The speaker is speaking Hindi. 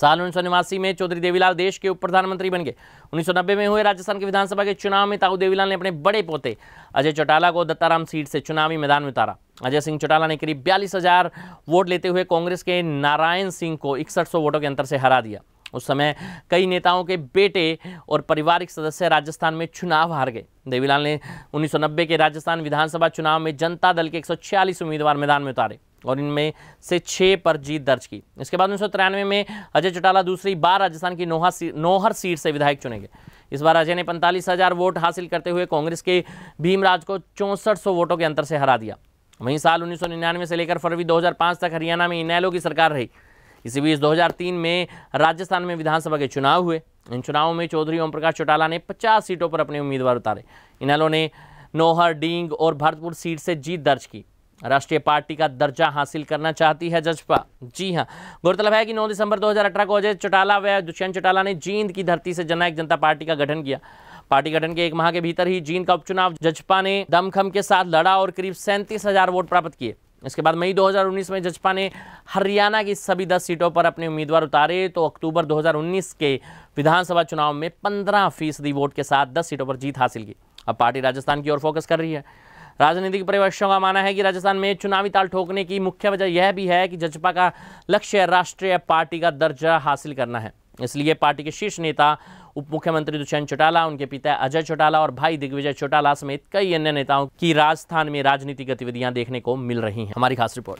साल उन्नीस में चौधरी देवीलाल देश के उप प्रधानमंत्री बन गए 1990 में हुए राजस्थान के विधानसभा के चुनाव में ताऊ देवीलाल ने अपने बड़े पोते अजय चौटाला को दत्ताराम सीट से चुनावी मैदान में उतारा अजय सिंह चौटाला ने करीब बयालीस हजार वोट लेते हुए कांग्रेस के नारायण सिंह को इकसठ वोटों के अंतर से हरा दिया उस समय कई नेताओं के बेटे और पारिवारिक सदस्य राजस्थान में चुनाव हार गए देवीलाल ने 1990 के राजस्थान विधानसभा चुनाव में जनता दल के 146 उम्मीदवार मैदान में उतारे और इनमें से छः पर जीत दर्ज की इसके बाद उन्नीस में, में अजय चौटाला दूसरी बार राजस्थान की नोहा सी, नोहर सीट से विधायक चुने गए इस बार अजय ने पैंतालीस हज़ार वोट हासिल करते हुए कांग्रेस के भीमराज को चौंसठ सौ वोटों के अंतर से हरा दिया वहीं साल 1999 से लेकर फरवरी 2005 तक हरियाणा में इनैलो की सरकार रही इसी बीच 2003 में राजस्थान में विधानसभा के चुनाव हुए इन चुनावों में चौधरी ओम प्रकाश चौटाला ने 50 सीटों पर अपने उम्मीदवार उतारे इनैलो ने नोहर डींग और भरतपुर सीट से जीत दर्ज की राष्ट्रीय पार्टी का दर्जा हासिल करना चाहती है जजपा जी हाँ गौरतलब है कि 9 दिसंबर 2018 को अजय चौटाला व दुष्यंत चौटाला ने जींद की धरती से जननायक जनता पार्टी का गठन किया पार्टी गठन के एक माह के भीतर ही जींद का उपचुनाव जजपा ने दमखम के साथ लड़ा और करीब सैंतीस वोट प्राप्त किए इसके बाद मई 2019 में जजपा ने हरियाणा की सभी 10 सीटों पर अपने उम्मीदवार उतारे तो अक्टूबर 2019 के विधानसभा चुनाव में 15 फीसदी वोट के साथ 10 सीटों पर जीत हासिल की अब पार्टी राजस्थान की ओर फोकस कर रही है राजनीतिक परिवेशों का माना है कि राजस्थान में चुनावी ताल ठोकने की मुख्य वजह यह भी है कि जजपा का लक्ष्य राष्ट्रीय पार्टी का दर्जा हासिल करना है इसलिए पार्टी के शीर्ष नेता उप मुख्यमंत्री दुष्यंत चौटाला उनके पिता अजय चौटाला और भाई दिग्विजय चौटाला समेत कई अन्य नेताओं की राजस्थान में राजनीतिक गतिविधियां देखने को मिल रही हैं हमारी खास रिपोर्ट